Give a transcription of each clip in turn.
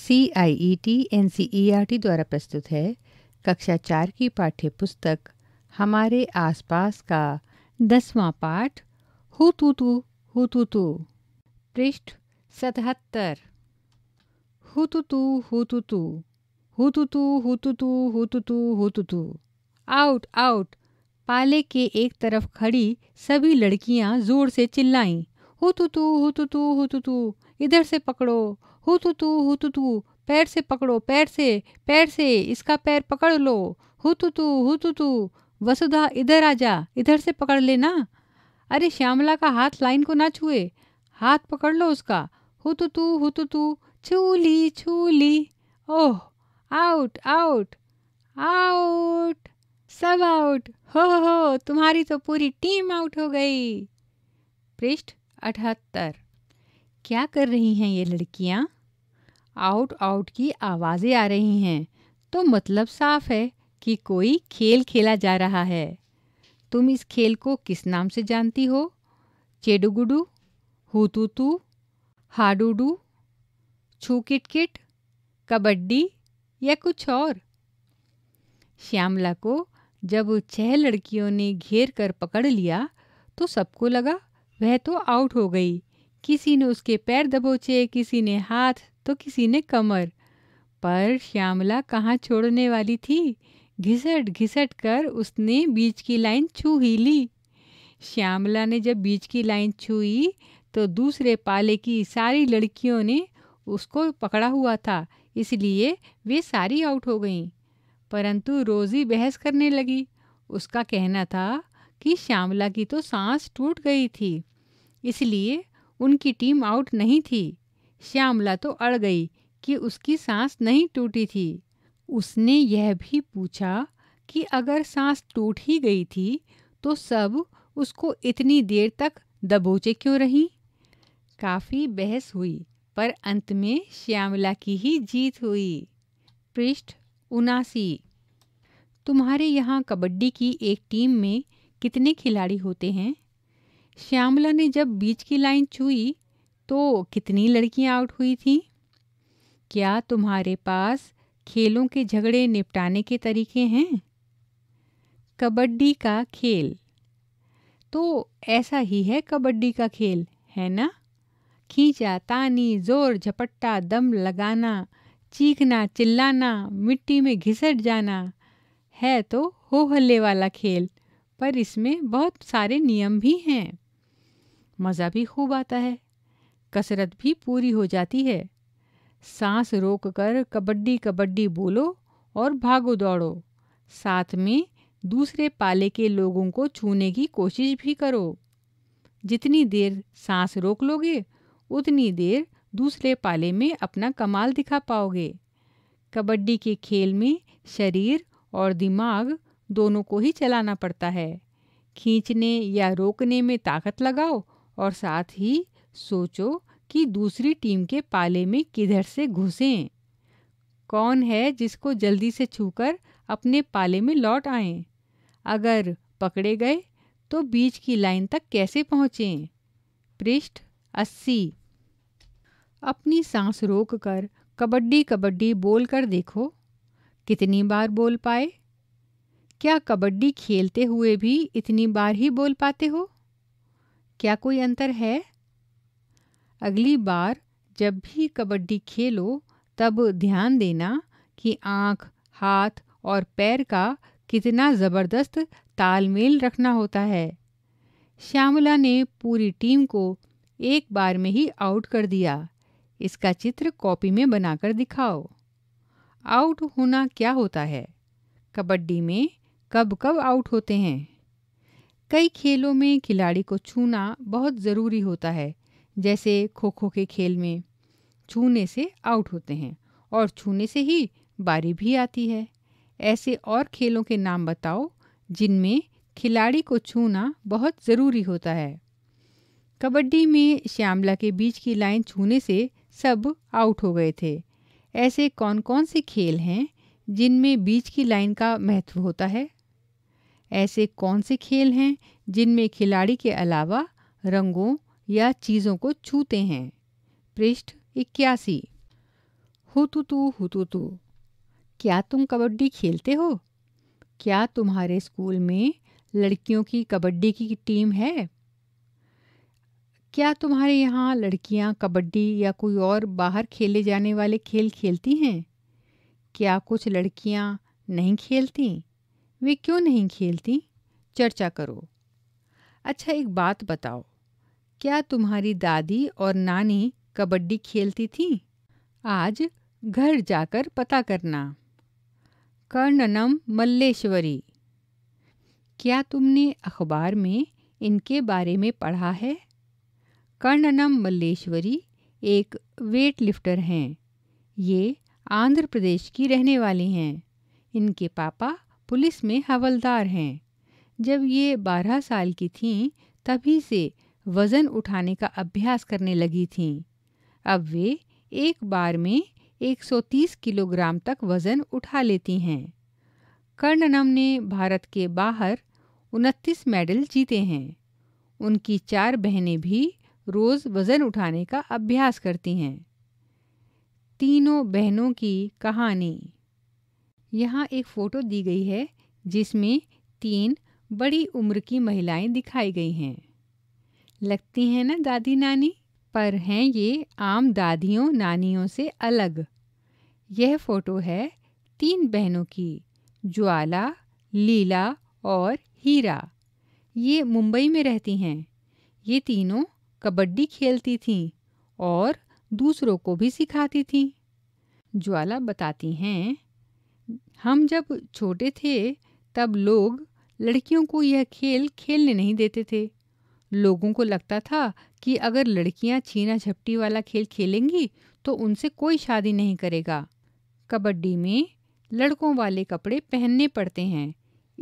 C I E T N C E R T द्वारा प्रस्तुत है कक्षा चार की पाठ्य पुस्तक हमारे आसपास का दसवां पाठ हु तू तू हु तू तू पृष्ठ सतहत्तर हु तू तू हु तू तू हु तू तू हु तू तू हु तू तू हु तू तू आउट आउट पाले के एक तरफ खड़ी सभी लड़कियां जोर से चिल्लाईं हु तू तू हु तू तू हु तू तू इधर से पकड़ो हु तू तू हु तू तू पैर से पकड़ो पैर से पैर से इसका पैर पकड़ लो हु तू तू हु तू तू वसुधा इधर आ जा इधर से पकड़ लेना अरे श्यामला का हाथ लाइन को ना छुए हाथ पकड़ लो उसका हु तू तू हु तू तू छू ली छू ली ओह आउट आउट आउट सब आउट हो हो तुम्हारी तो पूरी टीम आउट हो गई पृष्ठ अठहत्तर क्या कर रही हैं ये लड़कियाँ आउट आउट की आवाज़ें आ रही हैं तो मतलब साफ है कि कोई खेल खेला जा रहा है तुम इस खेल को किस नाम से जानती हो चेडुगुडू हुतूतू हाडूडू छू किटकिट किट कबड्डी या कुछ और श्यामला को जब छह लड़कियों ने घेर कर पकड़ लिया तो सबको लगा वह तो आउट हो गई किसी ने उसके पैर दबोचे किसी ने हाथ तो किसी ने कमर पर श्यामला कहाँ छोड़ने वाली थी घिसट घिसट कर उसने बीच की लाइन छू ही ली श्यामला ने जब बीच की लाइन छूई तो दूसरे पाले की सारी लड़कियों ने उसको पकड़ा हुआ था इसलिए वे सारी आउट हो गईं परंतु रोज़ी बहस करने लगी उसका कहना था कि श्यामला की तो सांस टूट गई थी इसलिए उनकी टीम आउट नहीं थी श्यामला तो अड़ गई कि उसकी सांस नहीं टूटी थी उसने यह भी पूछा कि अगर सांस टूट ही गई थी तो सब उसको इतनी देर तक दबोचे क्यों रही काफ़ी बहस हुई पर अंत में श्यामला की ही जीत हुई पृष्ठ उनासी तुम्हारे यहाँ कबड्डी की एक टीम में कितने खिलाड़ी होते हैं श्यामला ने जब बीच की लाइन छुई तो कितनी लड़कियां आउट हुई थीं क्या तुम्हारे पास खेलों के झगड़े निपटाने के तरीके हैं कबड्डी का खेल तो ऐसा ही है कबड्डी का खेल है ना खींचा तानी जोर झपट्टा दम लगाना चीखना चिल्लाना मिट्टी में घिसट जाना है तो हो हल्ले वाला खेल पर इसमें बहुत सारे नियम भी हैं मज़ा भी खूब आता है कसरत भी पूरी हो जाती है सांस रोक कर कबड्डी कबड्डी बोलो और भागो दौड़ो साथ में दूसरे पाले के लोगों को छूने की कोशिश भी करो जितनी देर सांस रोक लोगे उतनी देर दूसरे पाले में अपना कमाल दिखा पाओगे कबड्डी के खेल में शरीर और दिमाग दोनों को ही चलाना पड़ता है खींचने या रोकने में ताकत लगाओ और साथ ही सोचो कि दूसरी टीम के पाले में किधर से घुसें कौन है जिसको जल्दी से छूकर अपने पाले में लौट आए अगर पकड़े गए तो बीच की लाइन तक कैसे पहुँचें पृष्ठ अस्सी अपनी सांस रोक कर कबड्डी कबड्डी बोल कर देखो कितनी बार बोल पाए क्या कबड्डी खेलते हुए भी इतनी बार ही बोल पाते हो क्या कोई अंतर है अगली बार जब भी कबड्डी खेलो तब ध्यान देना कि आँख हाथ और पैर का कितना ज़बरदस्त तालमेल रखना होता है श्यामला ने पूरी टीम को एक बार में ही आउट कर दिया इसका चित्र कॉपी में बनाकर दिखाओ आउट होना क्या होता है कबड्डी में कब कब आउट होते हैं कई खेलों में खिलाड़ी को छूना बहुत ज़रूरी होता है जैसे खो खो के खेल में छूने से आउट होते हैं और छूने से ही बारी भी आती है ऐसे और खेलों के नाम बताओ जिनमें खिलाड़ी को छूना बहुत ज़रूरी होता है कबड्डी में श्यामला के बीच की लाइन छूने से सब आउट हो गए थे ऐसे कौन कौन से खेल हैं जिनमें बीच की लाइन का महत्व होता है ऐसे कौन से खेल हैं जिनमें खिलाड़ी के अलावा रंगों या चीज़ों को छूते हैं पृष्ठ इक्यासी हुतुतु तू क्या तुम कबड्डी खेलते हो क्या तुम्हारे स्कूल में लड़कियों की कबड्डी की टीम है क्या तुम्हारे यहाँ लड़कियाँ कबड्डी या कोई और बाहर खेले जाने वाले खेल खेलती हैं क्या कुछ लड़कियाँ नहीं खेलती वे क्यों नहीं खेलती चर्चा करो अच्छा एक बात बताओ क्या तुम्हारी दादी और नानी कबड्डी खेलती थीं आज घर जाकर पता करना कर्णनम मल्लेश्वरी क्या तुमने अखबार में इनके बारे में पढ़ा है कर्णनम मल्लेश्वरी एक वेट लिफ्टर हैं ये आंध्र प्रदेश की रहने वाली हैं इनके पापा पुलिस में हवलदार हैं जब ये बारह साल की थीं तभी से वज़न उठाने का अभ्यास करने लगी थीं अब वे एक बार में 130 किलोग्राम तक वज़न उठा लेती हैं कर्णनम ने भारत के बाहर उनतीस मेडल जीते हैं उनकी चार बहनें भी रोज़ वज़न उठाने का अभ्यास करती हैं तीनों बहनों की कहानी यहाँ एक फोटो दी गई है जिसमें तीन बड़ी उम्र की महिलाएं दिखाई गई हैं लगती हैं ना दादी नानी पर हैं ये आम दादियों नानियों से अलग यह फोटो है तीन बहनों की ज्वाला लीला और हीरा ये मुंबई में रहती हैं ये तीनों कबड्डी खेलती थीं और दूसरों को भी सिखाती थीं ज्वाला बताती हैं हम जब छोटे थे तब लोग लड़कियों को यह खेल खेलने नहीं देते थे। लोगों को लगता था कि अगर लड़कियां छीना झपटी वाला खेल खेलेंगी तो उनसे कोई शादी नहीं करेगा। कबड्डी में लड़कों वाले कपड़े पहनने पड़ते हैं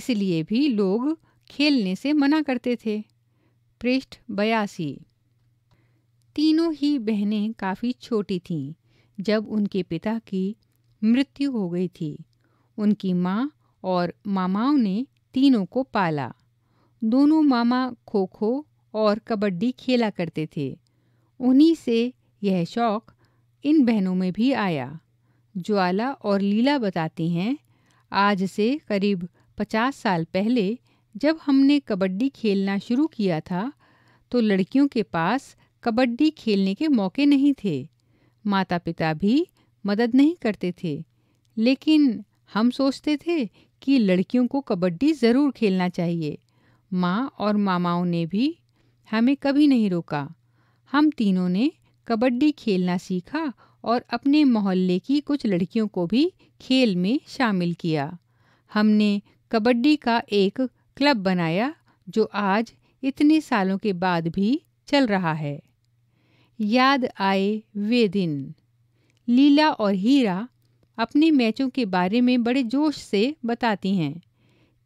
इसलिए भी लोग खेलने से मना करते थे। पृष्ठ बयासी तीनों ही बहनें काफ़ी छोटी थीं जब उनके पिता की मृत्यु हो गई थी उनकी माँ और मामाओं ने तीनों को पाला दोनों मामा खो खो और कबड्डी खेला करते थे उन्हीं से यह शौक इन बहनों में भी आया ज्वाला और लीला बताती हैं आज से करीब पचास साल पहले जब हमने कबड्डी खेलना शुरू किया था तो लड़कियों के पास कबड्डी खेलने के मौके नहीं थे माता पिता भी मदद नहीं करते थे लेकिन हम सोचते थे कि लड़कियों को कबड्डी ज़रूर खेलना चाहिए माँ और मामाओं ने भी हमें कभी नहीं रोका हम तीनों ने कबड्डी खेलना सीखा और अपने मोहल्ले की कुछ लड़कियों को भी खेल में शामिल किया हमने कबड्डी का एक क्लब बनाया जो आज इतने सालों के बाद भी चल रहा है याद आए वे दिन लीला और हीरा अपने मैचों के बारे में बड़े जोश से बताती हैं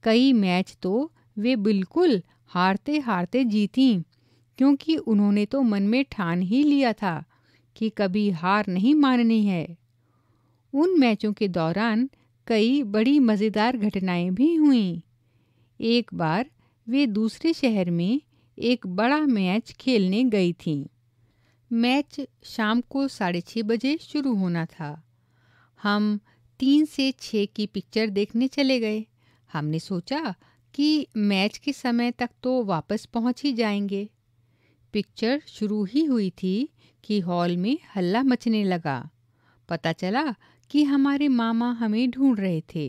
कई मैच तो वे बिल्कुल हारते हारते जीती क्योंकि उन्होंने तो मन में ठान ही लिया था कि कभी हार नहीं माननी है उन मैचों के दौरान कई बड़ी मज़ेदार घटनाएं भी हुईं एक बार वे दूसरे शहर में एक बड़ा मैच खेलने गई थीं मैच शाम को साढ़े छः बजे शुरू होना था हम तीन से छः की पिक्चर देखने चले गए हमने सोचा कि मैच के समय तक तो वापस पहुंच ही जाएंगे पिक्चर शुरू ही हुई थी कि हॉल में हल्ला मचने लगा पता चला कि हमारे मामा हमें ढूंढ रहे थे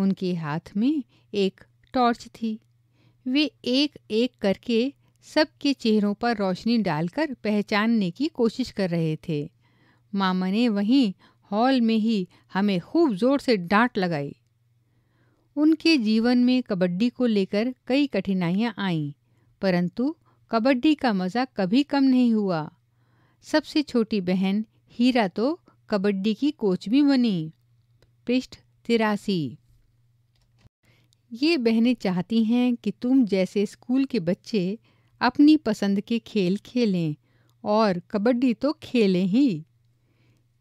उनके हाथ में एक टॉर्च थी वे एक एक करके सबके चेहरों पर रोशनी डालकर पहचानने की कोशिश कर रहे थे मामा ने वहीं हॉल में ही हमें खूब जोर से डांट लगाई उनके जीवन में कबड्डी को लेकर कई कठिनाइयां आईं परंतु कबड्डी का मज़ा कभी कम नहीं हुआ सबसे छोटी बहन हीरा तो कबड्डी की कोच भी बनी पृष्ठ तिरासी ये बहनें चाहती हैं कि तुम जैसे स्कूल के बच्चे अपनी पसंद के खेल खेलें और कबड्डी तो खेलें ही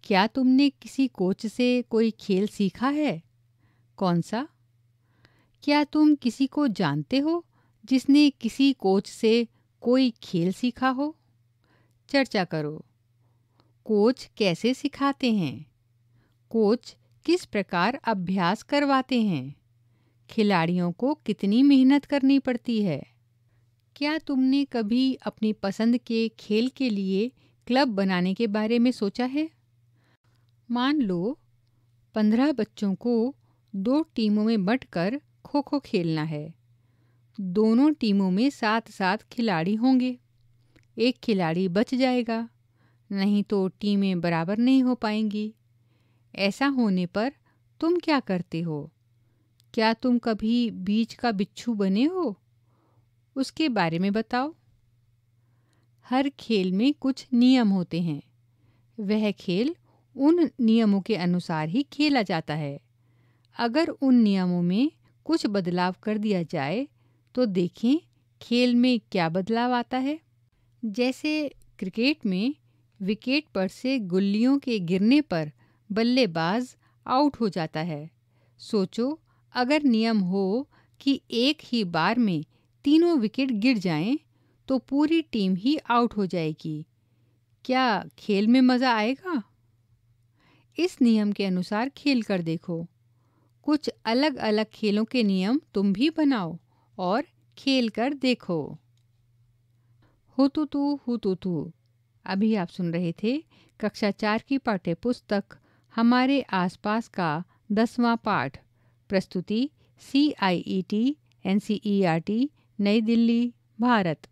क्या तुमने किसी कोच से कोई खेल सीखा है कौन सा क्या तुम किसी को जानते हो जिसने किसी कोच से कोई खेल सीखा हो चर्चा करो कोच कैसे सिखाते हैं कोच किस प्रकार अभ्यास करवाते हैं खिलाड़ियों को कितनी मेहनत करनी पड़ती है क्या तुमने कभी अपनी पसंद के खेल के लिए क्लब बनाने के बारे में सोचा है मान लो पंद्रह बच्चों को दो टीमों में कर खो खो खेलना है दोनों टीमों में सात सात खिलाड़ी होंगे एक खिलाड़ी बच जाएगा नहीं तो टीमें बराबर नहीं हो पाएंगी ऐसा होने पर तुम क्या करते हो क्या तुम कभी बीच का बिच्छू बने हो उसके बारे में बताओ हर खेल में कुछ नियम होते हैं वह खेल उन नियमों के अनुसार ही खेला जाता है अगर उन नियमों में कुछ बदलाव कर दिया जाए तो देखें खेल में क्या बदलाव आता है जैसे क्रिकेट में विकेट पर से गुल्लियों के गिरने पर बल्लेबाज आउट हो जाता है सोचो अगर नियम हो कि एक ही बार में तीनों विकेट गिर जाएं, तो पूरी टीम ही आउट हो जाएगी क्या खेल में मज़ा आएगा इस नियम के अनुसार खेल कर देखो कुछ अलग अलग खेलों के नियम तुम भी बनाओ और खेल कर देखो तो तू अभी आप सुन रहे थे कक्षा चार की पाठ्य पुस्तक हमारे आसपास का दसवां पाठ प्रस्तुति C I E T N C E R T नई दिल्ली भारत